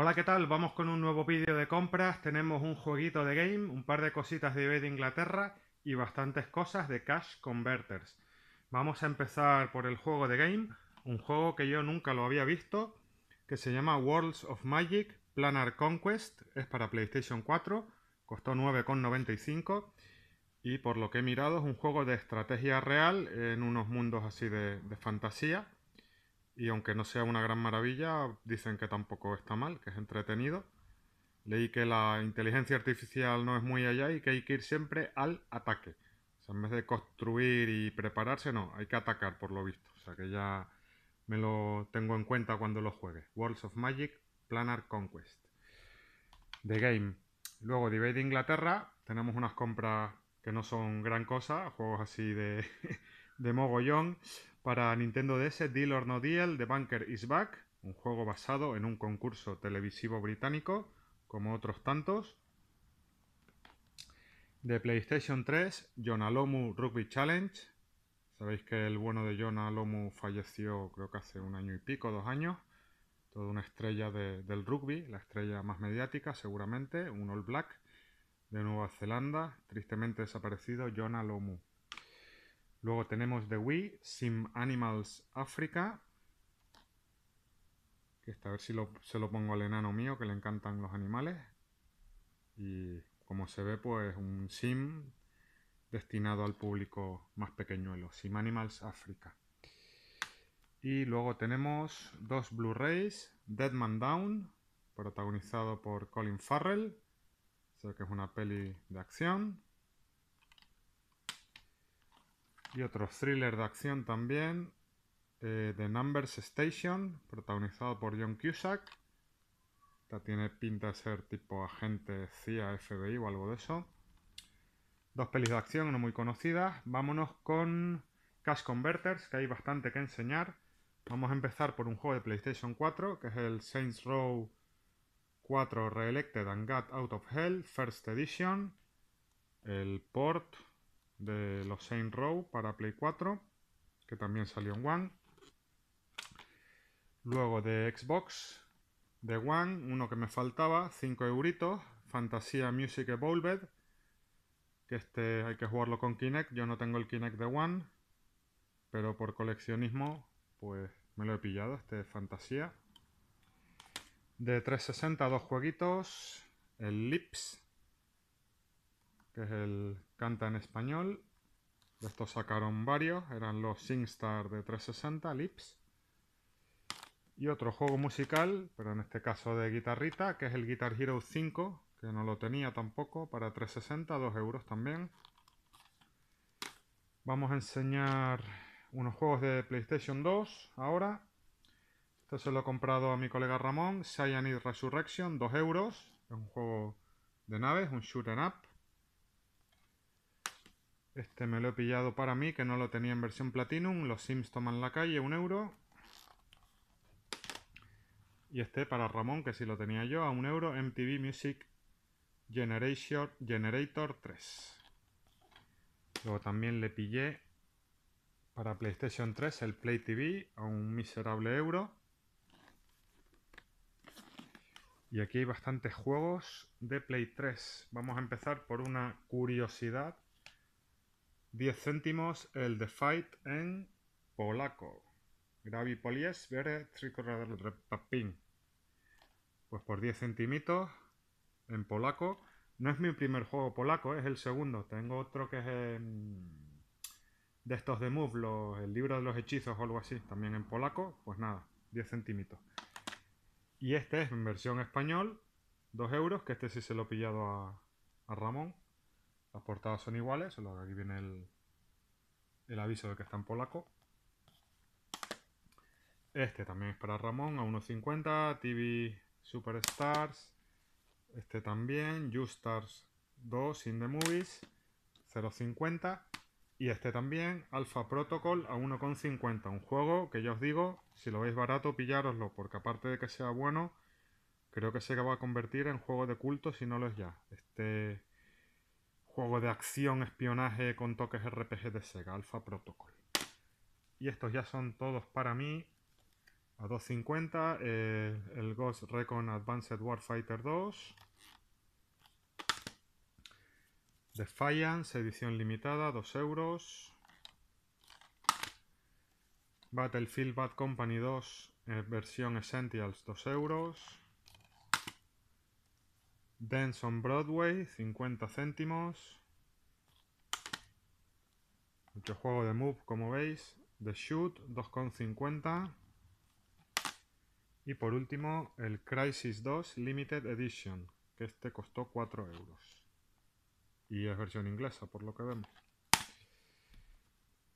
Hola, ¿qué tal? Vamos con un nuevo vídeo de compras. Tenemos un jueguito de game, un par de cositas de eBay de Inglaterra y bastantes cosas de Cash Converters. Vamos a empezar por el juego de game, un juego que yo nunca lo había visto, que se llama Worlds of Magic Planar Conquest. Es para PlayStation 4, costó 9,95 y por lo que he mirado es un juego de estrategia real en unos mundos así de, de fantasía y aunque no sea una gran maravilla, dicen que tampoco está mal, que es entretenido. Leí que la inteligencia artificial no es muy allá y que hay que ir siempre al ataque. en vez de construir y prepararse, no, hay que atacar por lo visto. O sea que ya me lo tengo en cuenta cuando lo juegue. Worlds of Magic, Planar Conquest. The Game. Luego, Debate Inglaterra, tenemos unas compras que no son gran cosa, juegos así de, de mogollón. Para Nintendo DS, Deal or No Deal, The Bunker is Back, un juego basado en un concurso televisivo británico, como otros tantos. De PlayStation 3, Lomu Rugby Challenge. Sabéis que el bueno de Lomu falleció creo que hace un año y pico, dos años. Toda una estrella del rugby, la estrella más mediática seguramente, un All Black de Nueva Zelanda, tristemente desaparecido Jonah Lomu. Luego tenemos The Wii, Sim Animals Africa. Que a ver si se lo pongo al enano mío, que le encantan los animales. Y como se ve, pues un Sim destinado al público más pequeñuelo. Sim Animals Africa. Y luego tenemos dos Blu-rays, Dead Man Down, protagonizado por Colin Farrell, sé que es una peli de acción, Y otro thriller de acción también, eh, The Numbers Station, protagonizado por John Cusack. Esta tiene pinta de ser tipo agente CIA, FBI o algo de eso. Dos pelis de acción no muy conocidas. Vámonos con Cash Converters, que hay bastante que enseñar. Vamos a empezar por un juego de PlayStation 4, que es el Saints Row 4 Reelected and Got Out of Hell First Edition. El port de los Saint Row para Play 4, que también salió en One. Luego de Xbox, de One, uno que me faltaba, 5 euritos, Fantasía Music Evolved, que este hay que jugarlo con Kinect, yo no tengo el Kinect de One, pero por coleccionismo, pues me lo he pillado, este es Fantasía. De 360, dos jueguitos, el Lips, que es el Canta en Español. De estos sacaron varios, eran los SingStar de 360, Lips. Y otro juego musical, pero en este caso de guitarrita, que es el Guitar Hero 5, que no lo tenía tampoco, para 360, 2 euros también. Vamos a enseñar unos juegos de PlayStation 2 ahora. esto se lo he comprado a mi colega Ramón, Cyanide Resurrection, 2 euros. Es un juego de naves, un shoot 'em up. Este me lo he pillado para mí, que no lo tenía en versión Platinum. Los Sims toman la calle, un euro. Y este para Ramón, que sí lo tenía yo, a un euro. MTV Music Generation, Generator 3. Luego también le pillé para PlayStation 3 el Play TV a un miserable euro. Y aquí hay bastantes juegos de Play 3. Vamos a empezar por una curiosidad 10 céntimos el The Fight en polaco. Gravi polies, bere Repapin Pues por 10 centimitos en polaco. No es mi primer juego polaco, es el segundo. Tengo otro que es de estos de Move, el libro de los hechizos o algo así, también en polaco. Pues nada, 10 centimitos. Y este es en versión español, 2 euros, que este sí se lo he pillado a Ramón. Las portadas son iguales, solo que aquí viene el, aviso de que está en polaco. Este también es para Ramón, a 1.50. TV Superstars. Este también. Justars 2 in the Movies. 0.50. Y este también, Alpha Protocol a 1,50. Un juego que ya os digo, si lo veis barato, pillároslo, porque aparte de que sea bueno, creo que se va a convertir en juego de culto si no lo es ya. Este juego de acción, espionaje con toques RPG de Sega, Alpha Protocol. Y estos ya son todos para mí. A 2.50, eh, el Ghost Recon Advanced Warfighter 2. Defiance, edición limitada, 2 euros. Battlefield Bad Company 2, eh, versión Essentials, 2 euros on Broadway, 50 céntimos. Mucho juego de move, como veis. The Shoot, 2,50. Y por último, el Crisis 2 Limited Edition, que este costó 4 euros. Y es versión inglesa, por lo que vemos.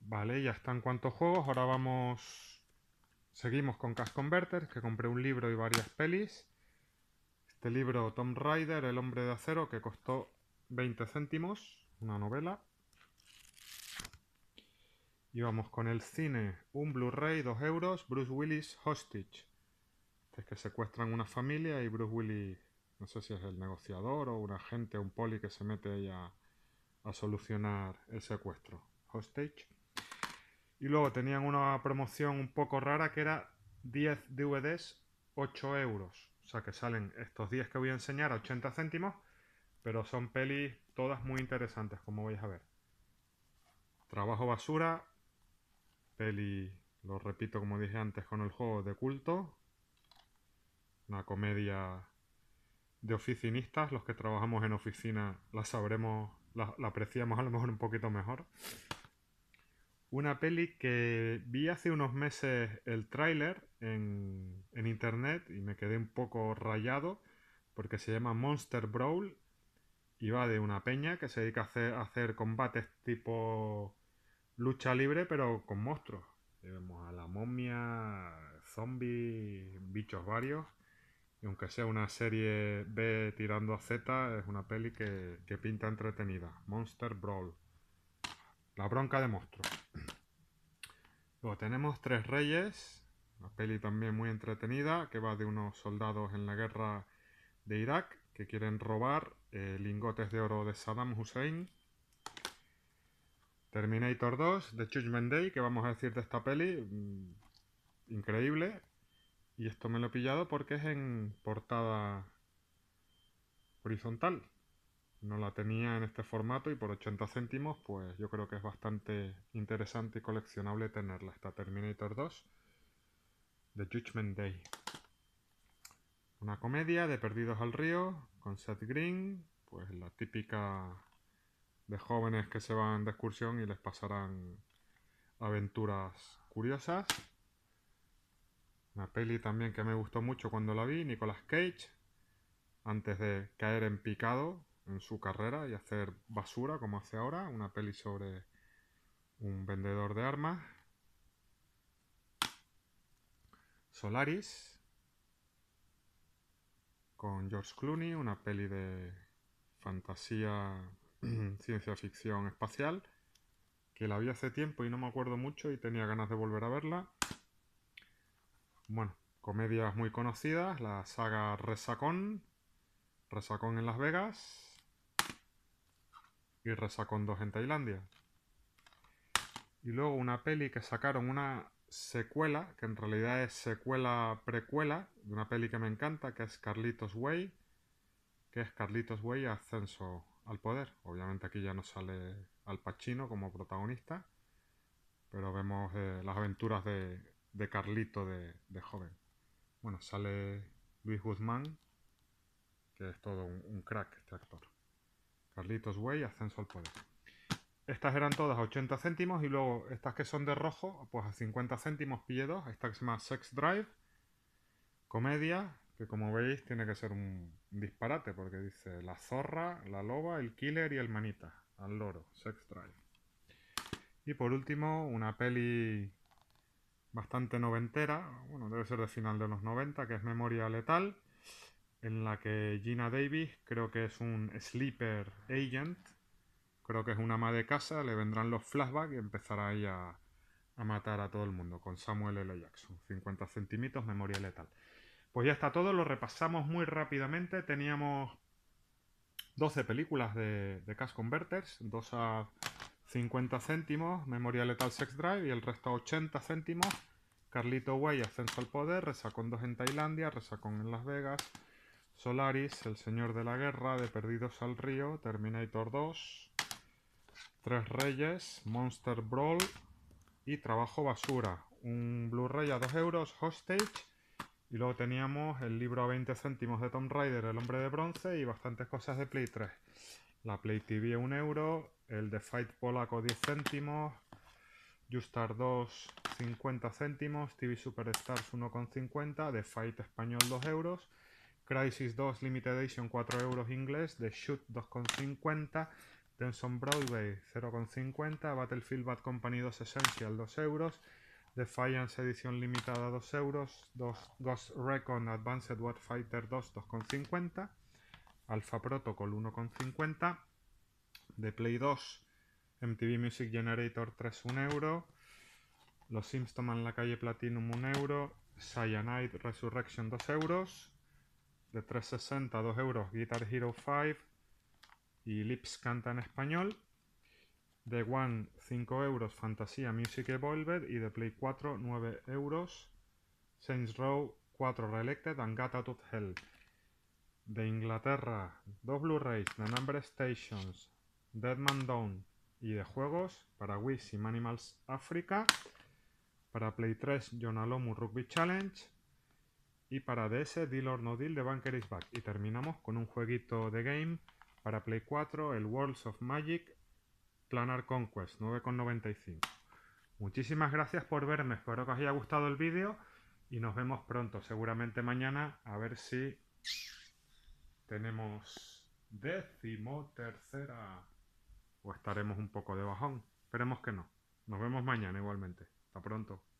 Vale, ya están cuantos juegos. Ahora vamos... Seguimos con Cash Converter, que compré un libro y varias pelis este libro Tom Rider, El hombre de acero, que costó 20 céntimos, una novela. Y vamos con el cine, un Blu-ray, 2 euros, Bruce Willis Hostage. es que secuestran una familia y Bruce Willis, no sé si es el negociador o un agente, o un poli que se mete ahí a, a solucionar el secuestro. Hostage. Y luego tenían una promoción un poco rara que era 10 DVDs, 8 euros. O sea que salen estos 10 que voy a enseñar a 80 céntimos, pero son pelis todas muy interesantes, como vais a ver. Trabajo basura, peli, lo repito como dije antes, con el juego de culto, una comedia de oficinistas, los que trabajamos en oficina la sabremos, la apreciamos a lo mejor un poquito mejor una peli que vi hace unos meses el tráiler en internet y me quedé un poco rayado porque se llama Monster Brawl y va de una peña que se dedica a hacer, combates tipo lucha libre pero con monstruos. Vemos a la momia, zombies, bichos varios. Y aunque sea una serie B tirando a Z, es una peli que, que pinta entretenida. Monster Brawl. La bronca de monstruos. Luego tenemos Tres Reyes, una peli también muy entretenida que va de unos soldados en la guerra de Irak que quieren robar eh, lingotes de oro de Saddam Hussein. Terminator 2, de Judgment Day, que vamos a decir de esta peli, mm, increíble. Y esto me lo he pillado porque es en portada horizontal. No la tenía en este formato y por 80 céntimos, pues yo creo que es bastante interesante y coleccionable tenerla, esta Terminator 2. The Judgment Day. Una comedia de Perdidos al Río con Seth Green, pues la típica de jóvenes que se van de excursión y les pasarán aventuras curiosas. Una peli también que me gustó mucho cuando la vi, Nicolas Cage, antes de caer en picado en su carrera y hacer basura como hace ahora, una peli sobre un vendedor de armas Solaris, con George Clooney, una peli de fantasía, ciencia ficción espacial, que la vi hace tiempo y no me acuerdo mucho y tenía ganas de volver a verla. Bueno, comedias muy conocidas, la saga Resacón, Resacón en Las Vegas y Resacón 2 en Tailandia. Y luego una peli que sacaron, una secuela, que en realidad es secuela precuela de una peli que me encanta, que es Carlitos Way, que es Carlitos Way Ascenso al Poder. Obviamente aquí ya no sale Al Pacino como protagonista, pero vemos eh, las aventuras de, Carlito de, joven. Bueno, sale Luis Guzmán, que es todo un, un crack este actor. Carlitos Way Ascenso al Poder. Estas eran todas 80 céntimos y luego estas que son de rojo, pues a 50 céntimos pillé dos. Esta que se llama Sex Drive, comedia, que como veis tiene que ser un disparate porque dice la zorra, la loba, el killer y el manita, al loro, Sex Drive. Y por último, una peli bastante noventera, bueno, debe ser de final de los 90, que es Memoria Letal, en la que Gina Davis creo que es un sleeper agent creo que es una ama de casa, le vendrán los flashbacks y empezará ahí a, matar a todo el mundo con Samuel L. Jackson. 50 centímetros, memoria letal. Pues ya está todo, lo repasamos muy rápidamente. Teníamos 12 películas de, de Cash Converters, 2 a 50 céntimos, Memoria Letal Sex Drive y el resto a 80 céntimos. Carlito Way, Ascenso al Poder, Resacón 2 en Tailandia, Resacón en Las Vegas, Solaris, El Señor de la Guerra, De Perdidos al Río, Terminator 2, Tres Reyes, Monster Brawl y Trabajo Basura. Un Blu-ray a 2 euros, Hostage. Y luego teníamos el libro a 20 céntimos de Tomb Raider, El Hombre de Bronce y bastantes cosas de Play 3. La Play TV a 1 euro, el de Fight Polaco 10 céntimos, Justar 2 50 céntimos, TV Superstars 1,50, The Fight Español 2 euros, Crisis 2 Limited Edition 4 euros inglés, The Shoot 2,50, Crimson Broadway 0,50, Battlefield Bad Company 2 Essential 2 euros, Defiance edición limitada 2 euros, Ghost Recon Advanced Warfighter 2 2,50, Alpha Protocol 1,50, The Play 2, MTV Music Generator 3 1 euro, Los Sims Toman la calle Platinum 1 euro, Cyanide Resurrection 2 euros, de 360 2 euros Guitar Hero 5, y Lips canta en español. The One 5 euros, Fantasía Music Evolved y de Play 4 9 euros. Saints Row 4 Reelected and to Hell. De Inglaterra, 2 Blu-rays, The Number Stations, Dead Man Down y de juegos para Wiz y Animals Africa, para Play 3 Jonalomu Rugby Challenge y para DS Deal or No Deal de Banker is Back. Y terminamos con un jueguito de game para Play 4, el Worlds of Magic Planar Conquest, 9,95. Muchísimas gracias por verme, espero que os haya gustado el vídeo y nos vemos pronto, seguramente mañana, a ver si tenemos décimo tercera o estaremos un poco de bajón. Esperemos que no. Nos vemos mañana igualmente. Hasta pronto.